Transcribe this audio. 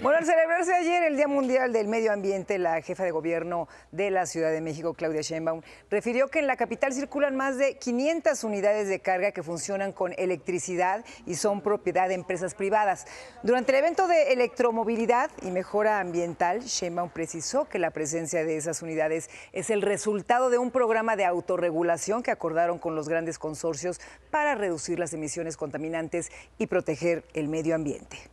Bueno, al celebrarse ayer el Día Mundial del Medio Ambiente, la jefa de gobierno de la Ciudad de México, Claudia Sheinbaum, refirió que en la capital circulan más de 500 unidades de carga que funcionan con electricidad y son propiedad de empresas privadas. Durante el evento de electromovilidad y mejora ambiental, Sheinbaum precisó que la presencia de esas unidades es el resultado de un programa de autorregulación que acordaron con los grandes consorcios para reducir las emisiones contaminantes y proteger el medio ambiente.